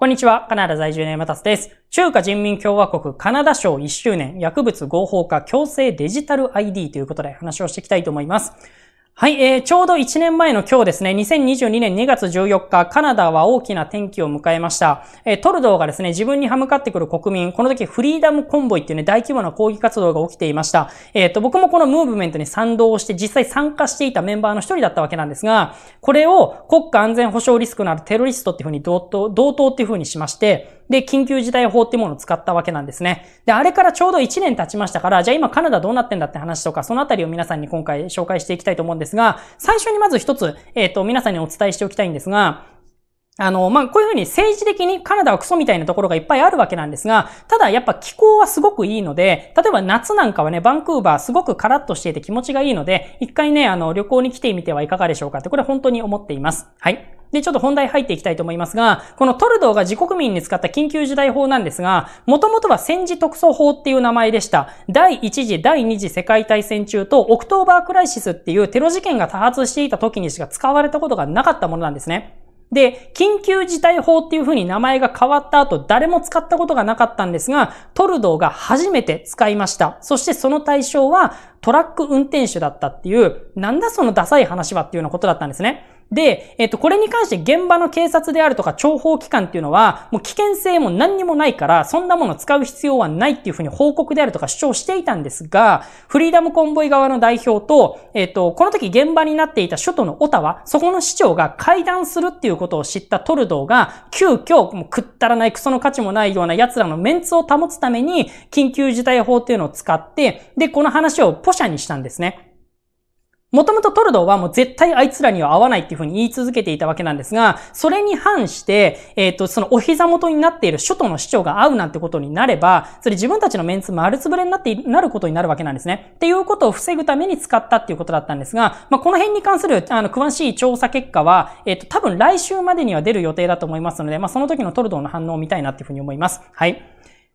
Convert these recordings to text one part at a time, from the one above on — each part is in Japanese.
こんにちは、カナダ在住の山達です。中華人民共和国カナダ省1周年薬物合法化強制デジタル ID ということで話をしていきたいと思います。はい、えー、ちょうど1年前の今日ですね、2022年2月14日、カナダは大きな転機を迎えました。えー、トルドーがですね、自分に歯向かってくる国民、この時フリーダムコンボイっていうね、大規模な抗議活動が起きていました。えっ、ー、と、僕もこのムーブメントに賛同して実際参加していたメンバーの一人だったわけなんですが、これを国家安全保障リスクのあるテロリストっていうふうに同等、同等っていうふうにしまして、で、緊急事態法っていうものを使ったわけなんですね。で、あれからちょうど1年経ちましたから、じゃあ今カナダどうなってんだって話とか、そのあたりを皆さんに今回紹介していきたいと思うんですですが、最初にまず一つ、えっ、ー、と、皆さんにお伝えしておきたいんですが、あの、まあ、こういうふうに政治的にカナダはクソみたいなところがいっぱいあるわけなんですが、ただやっぱ気候はすごくいいので、例えば夏なんかはね、バンクーバーすごくカラッとしていて気持ちがいいので、一回ね、あの、旅行に来てみてはいかがでしょうかって、これ本当に思っています。はい。で、ちょっと本題入っていきたいと思いますが、このトルドーが自国民に使った緊急事態法なんですが、もともとは戦時特措法っていう名前でした。第1次、第2次世界大戦中と、オクトーバークライシスっていうテロ事件が多発していた時にしか使われたことがなかったものなんですね。で、緊急事態法っていう風に名前が変わった後、誰も使ったことがなかったんですが、トルドーが初めて使いました。そしてその対象はトラック運転手だったっていう、なんだそのダサい話はっていうようなことだったんですね。で、えっと、これに関して現場の警察であるとか情報機関っていうのは、もう危険性も何にもないから、そんなもの使う必要はないっていうふうに報告であるとか主張していたんですが、フリーダムコンボイ側の代表と、えっと、この時現場になっていた首都のオタワ、そこの市長が会談するっていうことを知ったトルドーが、急遽、もうくったらないクソの価値もないような奴らのメンツを保つために、緊急事態法っていうのを使って、で、この話をポシャにしたんですね。もともとトルドーはもう絶対あいつらには合わないっていうふうに言い続けていたわけなんですが、それに反して、えっ、ー、と、そのお膝元になっている首都の市長が合うなんてことになれば、それ自分たちのメンツ丸つぶれになって、なることになるわけなんですね。っていうことを防ぐために使ったっていうことだったんですが、まあ、この辺に関する、あの、詳しい調査結果は、えっ、ー、と、多分来週までには出る予定だと思いますので、まあ、その時のトルドーの反応を見たいなっていうふうに思います。はい。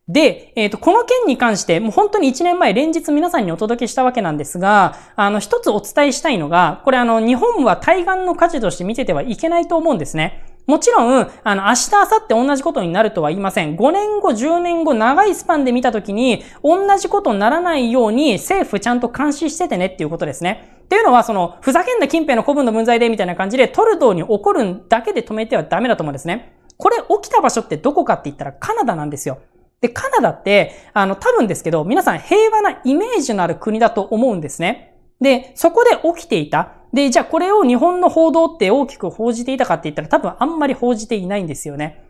で、えっ、ー、と、この件に関して、もう本当に1年前連日皆さんにお届けしたわけなんですが、あの、一つお伝えしたいのが、これあの、日本は対岸の火事として見ててはいけないと思うんですね。もちろん、あの、明日、明後日同じことになるとは言いません。5年後、10年後、長いスパンで見たときに、同じことにならないように、政府ちゃんと監視しててねっていうことですね。っていうのは、その、ふざけんな近辺の古文の文在でみたいな感じで、トルドーに怒るだけで止めてはダメだと思うんですね。これ起きた場所ってどこかって言ったらカナダなんですよ。で、カナダって、あの、多分ですけど、皆さん平和なイメージのある国だと思うんですね。で、そこで起きていた。で、じゃあこれを日本の報道って大きく報じていたかって言ったら多分あんまり報じていないんですよね。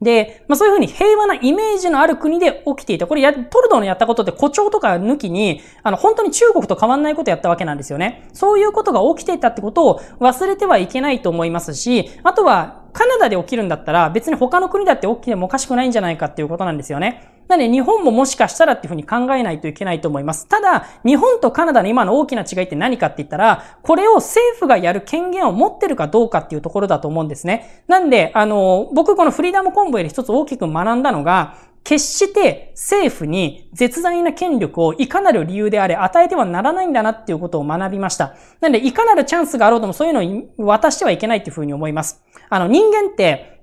で、まあそういうふうに平和なイメージのある国で起きていた。これや、トルドーのやったことって誇張とか抜きに、あの本当に中国と変わんないことやったわけなんですよね。そういうことが起きていたってことを忘れてはいけないと思いますし、あとはカナダで起きるんだったら、別に他の国だって起きてもおかしくないんじゃないかっていうことなんですよね。なので、日本ももしかしたらっていうふうに考えないといけないと思います。ただ、日本とカナダの今の大きな違いって何かって言ったら、これを政府がやる権限を持ってるかどうかっていうところだと思うんですね。なんで、あの、僕このフリーダムコンボより一つ大きく学んだのが、決して政府に絶大な権力をいかなる理由であれ与えてはならないんだなっていうことを学びました。なんで、いかなるチャンスがあろうともそういうのを渡してはいけないっていうふうに思います。あの、人間って、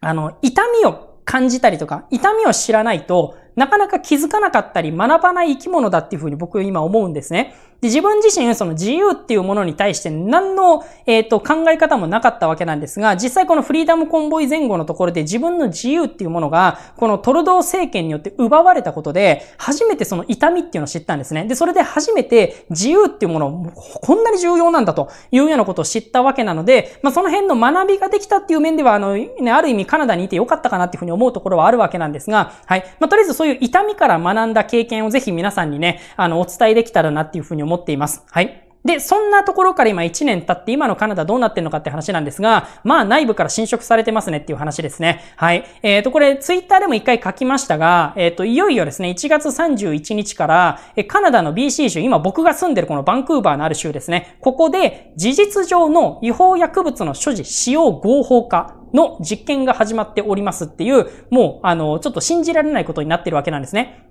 あの、痛みを感じたりとか、痛みを知らないと、なかなか気づかなかったり学ばない生き物だっていうふうに僕今思うんですね。で、自分自身その自由っていうものに対して何の、えっ、ー、と、考え方もなかったわけなんですが、実際このフリーダムコンボイ前後のところで自分の自由っていうものが、このトルドー政権によって奪われたことで、初めてその痛みっていうのを知ったんですね。で、それで初めて自由っていうもの、こんなに重要なんだというようなことを知ったわけなので、まあ、その辺の学びができたっていう面では、あの、ね、ある意味カナダにいてよかったかなっていうふうに思うところはあるわけなんですが、はい。まあ、とりあえずとういう痛みから学んだ経験をぜひ皆さんにね、あの、お伝えできたらなっていうふうに思っています。はい。で、そんなところから今1年経って今のカナダどうなってんのかって話なんですが、まあ内部から侵食されてますねっていう話ですね。はい。えっ、ー、と、これツイッターでも一回書きましたが、えっ、ー、と、いよいよですね、1月31日から、えカナダの BC 州、今僕が住んでるこのバンクーバーのある州ですね。ここで事実上の違法薬物の所持使用合法化の実験が始まっておりますっていう、もう、あの、ちょっと信じられないことになってるわけなんですね。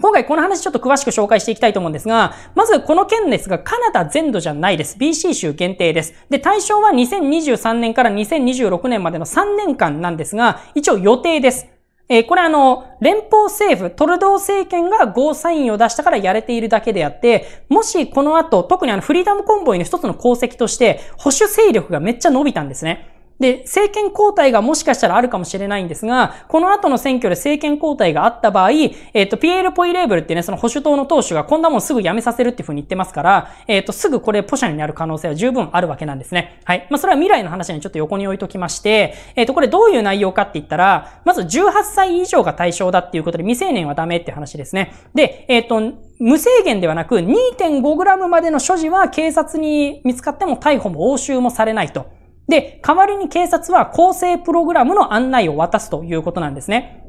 今回この話ちょっと詳しく紹介していきたいと思うんですが、まずこの件ですが、カナダ全土じゃないです。BC 州限定です。で、対象は2023年から2026年までの3年間なんですが、一応予定です。えー、これあの、連邦政府、トルドー政権がゴーサインを出したからやれているだけであって、もしこの後、特にあの、フリーダムコンボイの一つの功績として、保守勢力がめっちゃ伸びたんですね。で、政権交代がもしかしたらあるかもしれないんですが、この後の選挙で政権交代があった場合、えっ、と、ピエール・ポイレーブルってね、その保守党の党首がこんなもんすぐ辞めさせるっていう風に言ってますから、えっ、と、すぐこれポシャになる可能性は十分あるわけなんですね。はい。まあ、それは未来の話にちょっと横に置いときまして、えっ、と、これどういう内容かって言ったら、まず18歳以上が対象だっていうことで未成年はダメって話ですね。で、えっ、と、無制限ではなく 2.5g までの所持は警察に見つかっても逮捕も押収もされないと。で、代わりに警察は構成プログラムの案内を渡すということなんですね。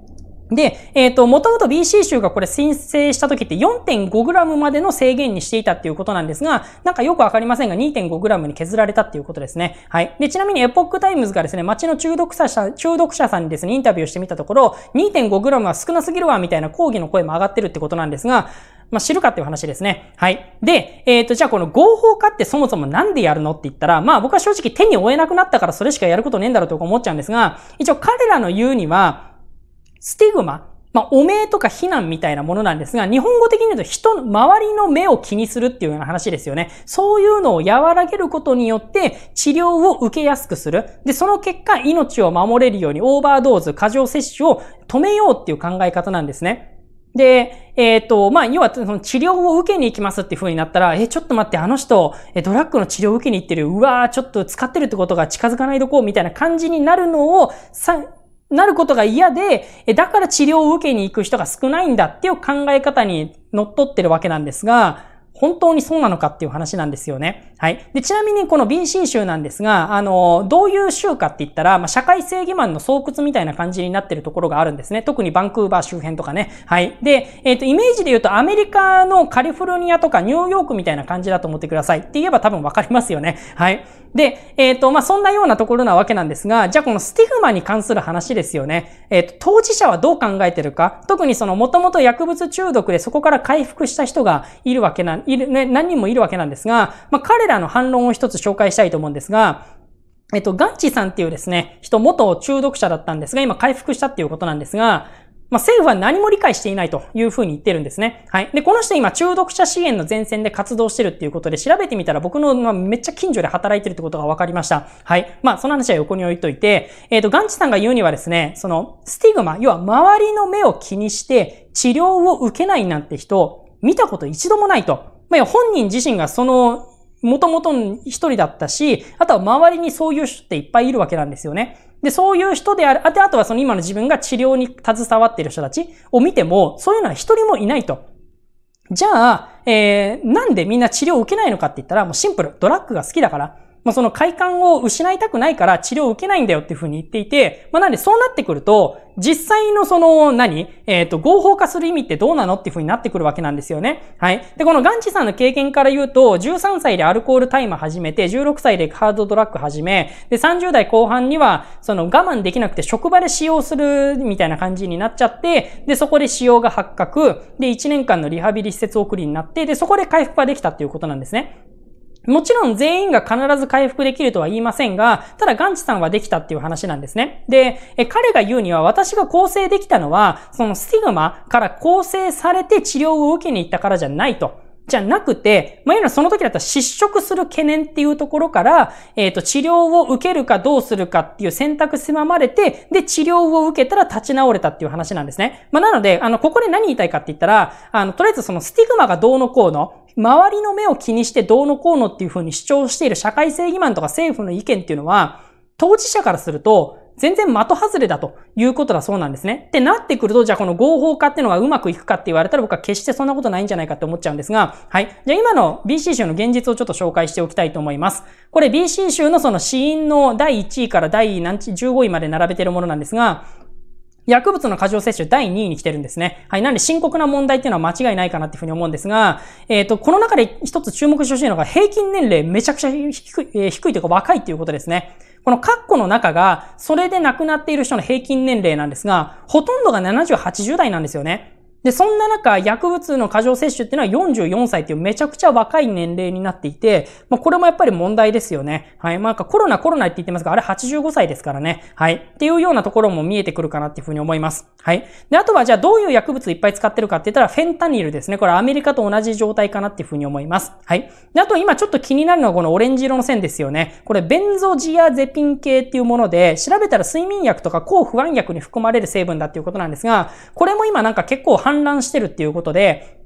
で、えっ、ー、と、もともと BC 州がこれ申請した時って 4.5g までの制限にしていたっていうことなんですが、なんかよくわかりませんが 2.5g に削られたっていうことですね。はい。で、ちなみにエポックタイムズがですね、街の中毒者、中毒者さんにですね、インタビューしてみたところ、2.5g は少なすぎるわ、みたいな抗議の声も上がってるってことなんですが、まあ、知るかっていう話ですね。はい。で、えっ、ー、と、じゃあこの合法化ってそもそもなんでやるのって言ったら、まあ僕は正直手に負えなくなったからそれしかやることねえんだろうと思っちゃうんですが、一応彼らの言うには、スティグマ、まあ、汚名とか非難みたいなものなんですが、日本語的に言うと人、周りの目を気にするっていうような話ですよね。そういうのを和らげることによって治療を受けやすくする。で、その結果命を守れるようにオーバードーズ、過剰摂取を止めようっていう考え方なんですね。で、えっ、ー、と、まあ、要は、その治療を受けに行きますっていう風になったら、え、ちょっと待って、あの人、え、ドラッグの治療を受けに行ってる、うわー、ちょっと使ってるってことが近づかないどこう、みたいな感じになるのを、さ、なることが嫌で、え、だから治療を受けに行く人が少ないんだっていう考え方に乗っ取ってるわけなんですが、本当にそうなのかっていう話なんですよね。はい。で、ちなみにこのビンシ州なんですが、あの、どういう州かって言ったら、まあ、社会正義マンの巣窟みたいな感じになってるところがあるんですね。特にバンクーバー周辺とかね。はい。で、えっ、ー、と、イメージで言うとアメリカのカリフォルニアとかニューヨークみたいな感じだと思ってください。って言えば多分わかりますよね。はい。で、えっ、ー、と、まあ、そんなようなところなわけなんですが、じゃあこのスティグマに関する話ですよね。えっ、ー、と、当事者はどう考えてるか、特にその元々薬物中毒でそこから回復した人がいるわけな、いる、ね、何人もいるわけなんですが、まあ、彼らの反論を一つ紹介したいと思うんですが、えっと、ガンチさんっていうですね、人、元中毒者だったんですが、今回復したっていうことなんですが、まあ、政府は何も理解していないというふうに言ってるんですね。はい。で、この人今、中毒者支援の前線で活動してるっていうことで、調べてみたら僕の、まあ、めっちゃ近所で働いてるってことが分かりました。はい。まあ、その話は横に置いといて、えっ、ー、と、ガンチさんが言うにはですね、その、スティグマ、要は周りの目を気にして、治療を受けないなんて人、見たこと一度もないと。まあ、本人自身がその、もともと一人だったし、あとは周りにそういう人っていっぱいいるわけなんですよね。で、そういう人である、あとはその今の自分が治療に携わっている人たちを見ても、そういうのは一人もいないと。じゃあ、えー、なんでみんな治療を受けないのかって言ったら、もうシンプル。ドラッグが好きだから。まあ、その快感を失いたくないから治療を受けないんだよっていうふうに言っていて、まあ、なんでそうなってくると、実際のその何、えっ、ー、と、合法化する意味ってどうなのっていうふうになってくるわけなんですよね。はい。で、このガンチさんの経験から言うと、13歳でアルコールタイマー始めて、16歳でハードドラッグ始め、で、30代後半には、その我慢できなくて職場で使用するみたいな感じになっちゃって、で、そこで使用が発覚、で、1年間のリハビリ施設送りになって、で、そこで回復はできたっていうことなんですね。もちろん全員が必ず回復できるとは言いませんが、ただガンチさんはできたっていう話なんですね。で、え彼が言うには私が構成できたのは、そのスティグマから構成されて治療を受けに行ったからじゃないと。じゃなくて、まあ、要はその時だったら失職する懸念っていうところから、えっ、ー、と、治療を受けるかどうするかっていう選択狭まれて、で、治療を受けたら立ち直れたっていう話なんですね。まあ、なので、あの、ここで何言いたいかって言ったら、あの、とりあえずそのスティグマがどうのこうの、周りの目を気にしてどうのこうのっていうふうに主張している社会正義マンとか政府の意見っていうのは、当事者からすると、全然的外れだということだそうなんですね。ってなってくると、じゃあこの合法化っていうのがうまくいくかって言われたら僕は決してそんなことないんじゃないかって思っちゃうんですが、はい。じゃあ今の BC 州の現実をちょっと紹介しておきたいと思います。これ BC 州のその死因の第1位から第何15位まで並べてるものなんですが、薬物の過剰摂取第2位に来てるんですね。はい。なんで深刻な問題っていうのは間違いないかなっていうふうに思うんですが、えっ、ー、と、この中で一つ注目してほしいのが平均年齢めちゃくちゃ低い、えー、低いというか若いっていうことですね。この括弧の中が、それで亡くなっている人の平均年齢なんですが、ほとんどが70、80代なんですよね。で、そんな中、薬物の過剰摂取っていうのは44歳っていうめちゃくちゃ若い年齢になっていて、まあ、これもやっぱり問題ですよね。はい。まあ、コロナコロナって言ってますが、あれ85歳ですからね。はい。っていうようなところも見えてくるかなっていうふうに思います。はい。で、あとはじゃあどういう薬物いっぱい使ってるかって言ったら、フェンタニルですね。これアメリカと同じ状態かなっていうふうに思います。はい。で、あと今ちょっと気になるのはこのオレンジ色の線ですよね。これ、ベンゾジアゼピン系っていうもので、調べたら睡眠薬とか抗不安薬に含まれる成分だっていうことなんですが、これも今なんか結構氾濫してるっていうことで、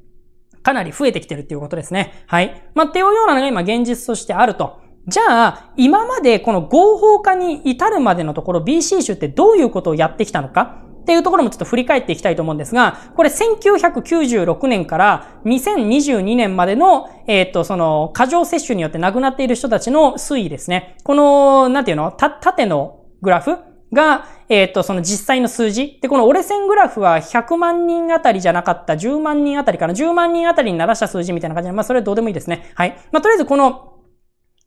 かなり増えてきてるっていうことですね。はい。まあ、っていうようなのが今現実としてあると。じゃあ、今までこの合法化に至るまでのところ BC 州ってどういうことをやってきたのかっていうところもちょっと振り返っていきたいと思うんですが、これ1996年から2022年までの、えっ、ー、と、その、過剰摂取によって亡くなっている人たちの推移ですね。この、なんていうのた、縦のグラフが、えっ、ー、と、その実際の数字。で、この折れ線グラフは100万人あたりじゃなかった、10万人あたりから10万人あたりにならした数字みたいな感じで、まあ、それどうでもいいですね。はい。まあ、とりあえずこの、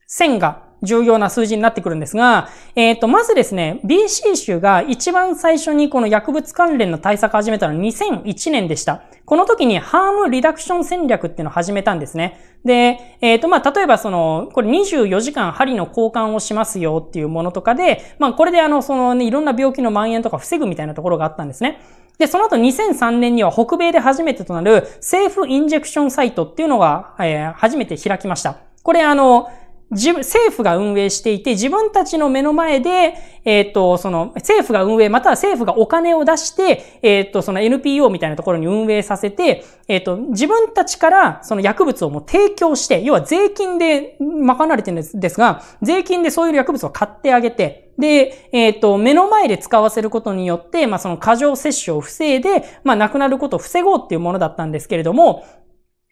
線が重要な数字になってくるんですが、えっ、ー、と、まずですね、BC 州が一番最初にこの薬物関連の対策を始めたのは2001年でした。この時にハームリダクション戦略っていうのを始めたんですね。で、えっ、ー、と、まあ、例えばその、これ24時間針の交換をしますよっていうものとかで、まあ、これであの、そのね、いろんな病気の蔓延とか防ぐみたいなところがあったんですね。で、その後2003年には北米で初めてとなるセーフインジェクションサイトっていうのが、えー、初めて開きました。これあの、自分、政府が運営していて、自分たちの目の前で、えっ、ー、と、その、政府が運営、または政府がお金を出して、えっ、ー、と、その NPO みたいなところに運営させて、えっ、ー、と、自分たちから、その薬物をもう提供して、要は税金で賄われてるんですが、税金でそういう薬物を買ってあげて、で、えっ、ー、と、目の前で使わせることによって、まあ、その過剰摂取を防いで、まあ、亡くなることを防ごうっていうものだったんですけれども、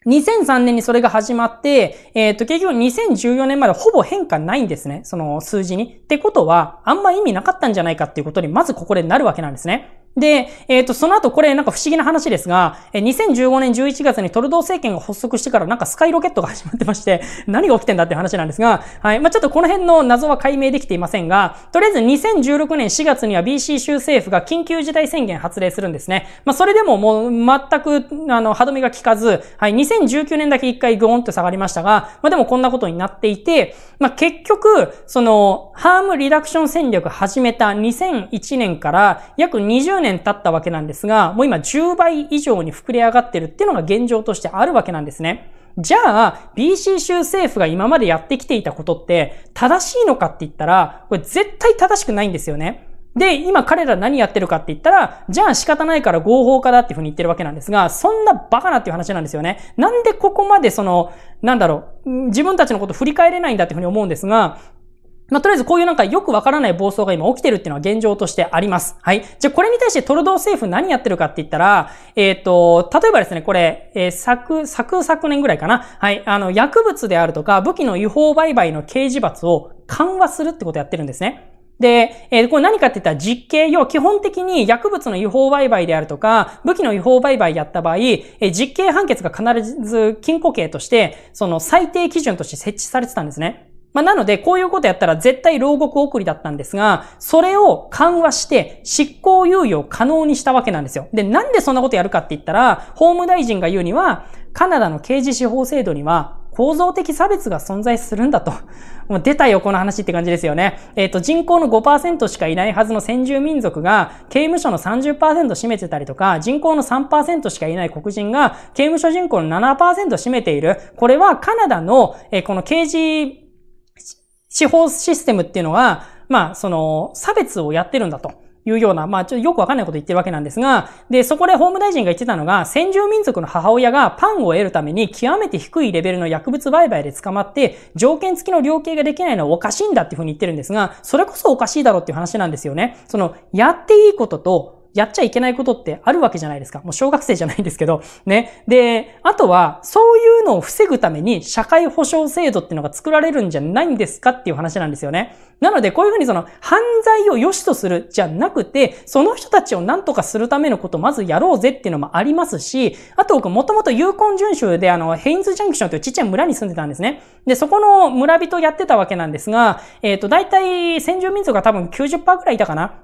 2003年にそれが始まって、えっ、ー、と、結局2014年までほぼ変化ないんですね。その数字に。ってことは、あんま意味なかったんじゃないかっていうことに、まずここでなるわけなんですね。で、えっ、ー、と、その後これなんか不思議な話ですが、2015年11月にトルドー政権が発足してからなんかスカイロケットが始まってまして、何が起きてんだって話なんですが、はい。まあ、ちょっとこの辺の謎は解明できていませんが、とりあえず2016年4月には BC 州政府が緊急事態宣言発令するんですね。まあ、それでももう全く、あの、歯止めが効かず、はい。2019年だけ一回グーンと下がりましたが、まあ、でもこんなことになっていて、まあ、結局、その、ハームリダクション戦略始めた2001年から約20年年経ったわけなんですが、もう今10倍以上に膨れ上がってるっていうのが現状としてあるわけなんですね。じゃあ、BC 州政府が今までやってきていたことって正しいのかって言ったら、これ絶対正しくないんですよね。で、今彼ら何やってるかって言ったら、じゃあ仕方ないから合法化だっていうふうに言ってるわけなんですが、そんなバカなっていう話なんですよね。なんでここまでその、なんだろう、自分たちのこと振り返れないんだっていうふうに思うんですが、まあ、とりあえずこういうなんかよくわからない暴走が今起きてるっていうのは現状としてあります。はい。じゃあこれに対してトルドー政府何やってるかって言ったら、えっ、ー、と、例えばですね、これ、えー、昨、昨昨年ぐらいかな。はい。あの、薬物であるとか武器の違法売買の刑事罰を緩和するってことやってるんですね。で、えー、これ何かって言ったら実刑、要は基本的に薬物の違法売買であるとか、武器の違法売買やった場合、えー、実刑判決が必ず禁錮刑として、その最低基準として設置されてたんですね。まあ、なので、こういうことやったら絶対牢獄送りだったんですが、それを緩和して執行猶予を可能にしたわけなんですよ。で、なんでそんなことやるかって言ったら、法務大臣が言うには、カナダの刑事司法制度には、構造的差別が存在するんだと。もう出たよ、この話って感じですよね。えっ、ー、と、人口の5%しかいないはずの先住民族が刑務所の30%占めてたりとか、人口の3%しかいない黒人が刑務所人口の7%占めている。これはカナダの、えー、この刑事司法システムっていうのは、まあ、その、差別をやってるんだと。いうような、まあ、ちょっとよくわかんないこと言ってるわけなんですが、で、そこで法務大臣が言ってたのが、先住民族の母親がパンを得るために極めて低いレベルの薬物売買で捕まって、条件付きの量刑ができないのはおかしいんだっていうふうに言ってるんですが、それこそおかしいだろうっていう話なんですよね。その、やっていいことと、やっちゃいけないことってあるわけじゃないですか。もう小学生じゃないんですけど、ね。で、あとは、そういうのを防ぐために社会保障制度っていうのが作られるんじゃないんですかっていう話なんですよね。なので、こういうふうにその、犯罪を良しとするじゃなくて、その人たちを何とかするためのことをまずやろうぜっていうのもありますし、あと僕、もともと有根順守であの、ヘインズジャンクションというちっちゃい村に住んでたんですね。で、そこの村人やってたわけなんですが、えっ、ー、と、大体先住民族が多分90%ぐらいいたかな。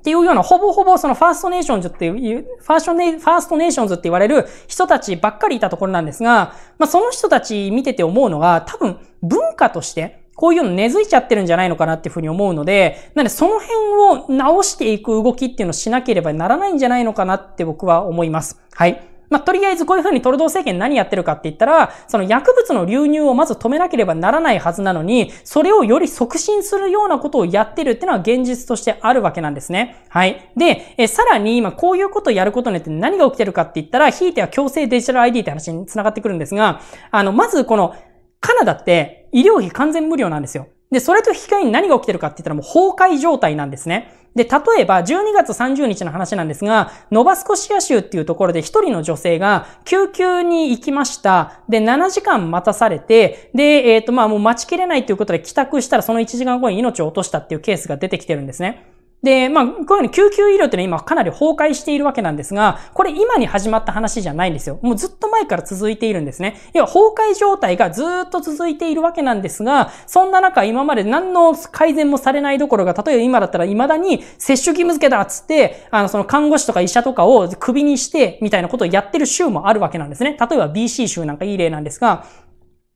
っていうような、ほぼほぼそのファーストネーションズっていう、ファーストネ、ファーストネーションズって言われる人たちばっかりいたところなんですが、まあその人たち見てて思うのが、多分文化として、こういうの根付いちゃってるんじゃないのかなっていうふうに思うので、なんでその辺を直していく動きっていうのをしなければならないんじゃないのかなって僕は思います。はい。まあ、とりあえずこういうふうにトルドー政権何やってるかって言ったら、その薬物の流入をまず止めなければならないはずなのに、それをより促進するようなことをやってるってのは現実としてあるわけなんですね。はい。で、えさらに今こういうことをやることによって何が起きてるかって言ったら、ひいては強制デジタル ID って話に繋がってくるんですが、あの、まずこの、カナダって医療費完全無料なんですよ。で、それと引き換えに何が起きてるかって言ったらもう崩壊状態なんですね。で、例えば、12月30日の話なんですが、ノバスコシア州っていうところで一人の女性が救急に行きました。で、7時間待たされて、で、えっ、ー、と、まあ、もう待ちきれないということで帰宅したらその1時間後に命を落としたっていうケースが出てきてるんですね。で、まあ、こういうの救急医療っていうのは今かなり崩壊しているわけなんですが、これ今に始まった話じゃないんですよ。もうずっと前から続いているんですね。要は崩壊状態がずっと続いているわけなんですが、そんな中今まで何の改善もされないどころが、例えば今だったら未だに接種義務付けだっつって、あの、その看護師とか医者とかを首にして、みたいなことをやってる州もあるわけなんですね。例えば BC 州なんかいい例なんですが、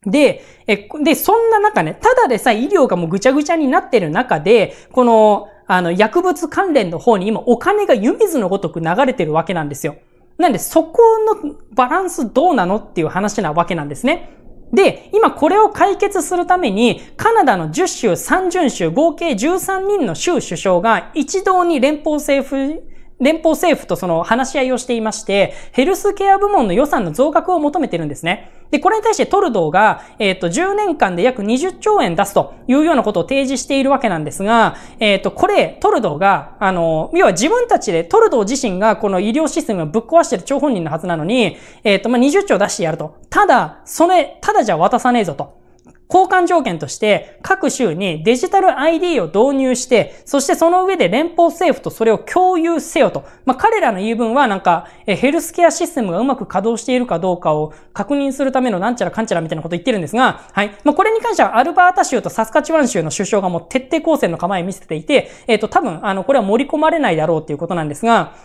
で、え、で、そんな中ね、ただでさえ医療がもうぐちゃぐちゃになってる中で、この、あの、薬物関連の方に今お金が湯水のごとく流れてるわけなんですよ。なんで、そこのバランスどうなのっていう話なわけなんですね。で、今これを解決するために、カナダの10州、30州、合計13人の州首相が一堂に連邦政府連邦政府とその話し合いをしていまして、ヘルスケア部門の予算の増額を求めてるんですね。で、これに対してトルドーが、えっ、ー、と、10年間で約20兆円出すというようなことを提示しているわけなんですが、えっ、ー、と、これ、トルドーが、あの、要は自分たちで、トルドー自身がこの医療システムをぶっ壊してる張本人のはずなのに、えっ、ー、と、まあ、20兆出してやると。ただ、それ、ただじゃ渡さねえぞと。交換条件として各州にデジタル ID を導入して、そしてその上で連邦政府とそれを共有せよと。まあ、彼らの言い分はなんか、ヘルスケアシステムがうまく稼働しているかどうかを確認するためのなんちゃらかんちゃらみたいなこと言ってるんですが、はい。まあ、これに関してはアルバータ州とサスカチワン州の首相がもう徹底抗戦の構えを見せていて、えっ、ー、と、多分、あの、これは盛り込まれないだろうっていうことなんですが、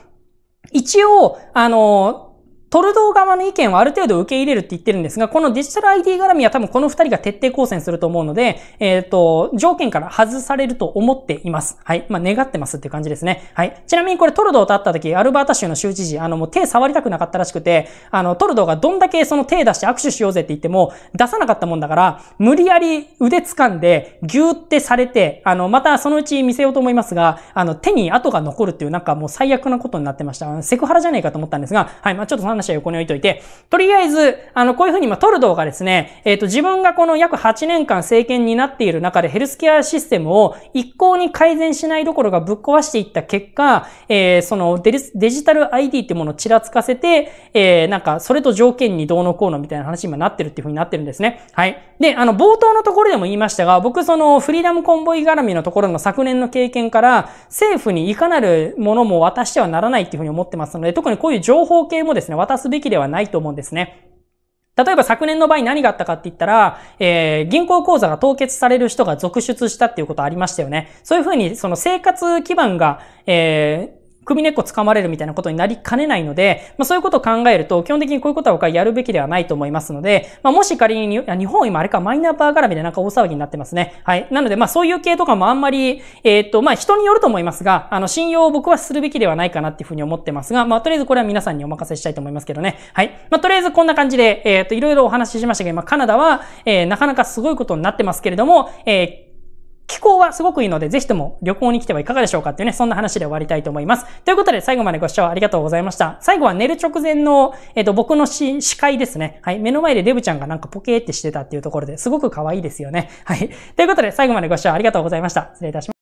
一応、あの、トルドー側の意見はある程度受け入れるって言ってるんですが、このデジタル ID 絡みは多分この二人が徹底抗戦すると思うので、えっ、ー、と、条件から外されると思っています。はい。まあ、願ってますっていう感じですね。はい。ちなみにこれトルドーと会った時、アルバータ州の州知事、あの、もう手触りたくなかったらしくて、あの、トルドーがどんだけその手出して握手しようぜって言っても、出さなかったもんだから、無理やり腕掴んで、ぎゅーってされて、あの、またそのうち見せようと思いますが、あの、手に跡が残るっていうなんかもう最悪なことになってました。セクハラじゃねえかと思ったんですが、はい。まあ、ちょっと話は横に置いといて、とりあえず、あの、こういうふうに今、トルドーがですね、えっ、ー、と、自分がこの約8年間政権になっている中でヘルスケアシステムを一向に改善しないどころがぶっ壊していった結果、えー、そのデジタル ID っていうものをちらつかせて、えー、なんか、それと条件にどうのこうのみたいな話今なってるっていうふうになってるんですね。はい。で、あの、冒頭のところでも言いましたが、僕、その、フリーダムコンボイ絡みのところの昨年の経験から、政府にいかなるものも渡してはならないっていうふうに思ってますので、特にこういう情報系もですね、すべきではないと思うんですね。例えば昨年の場合何があったかって言ったら、えー、銀行口座が凍結される人が続出したっていうことありましたよね。そういうふうに、その生活基盤が、えー、首根っこ掴まれるみたいなことになりかねないので、まあそういうことを考えると、基本的にこういうことは僕はやるべきではないと思いますので、まあもし仮に、日本今あれか、マイナンバー絡みでなんか大騒ぎになってますね。はい。なのでまあそういう系とかもあんまり、えー、っと、まあ人によると思いますが、あの、信用を僕はするべきではないかなっていうふうに思ってますが、まあとりあえずこれは皆さんにお任せしたいと思いますけどね。はい。まあとりあえずこんな感じで、えー、っと、いろいろお話ししましたけど、まあカナダは、えー、なかなかすごいことになってますけれども、えー気候はすごくいいので、ぜひとも旅行に来てはいかがでしょうかっていうね、そんな話で終わりたいと思います。ということで、最後までご視聴ありがとうございました。最後は寝る直前の、えっ、ー、と、僕の視界ですね。はい。目の前でデブちゃんがなんかポケーってしてたっていうところですごく可愛いですよね。はい。ということで、最後までご視聴ありがとうございました。失礼いたします。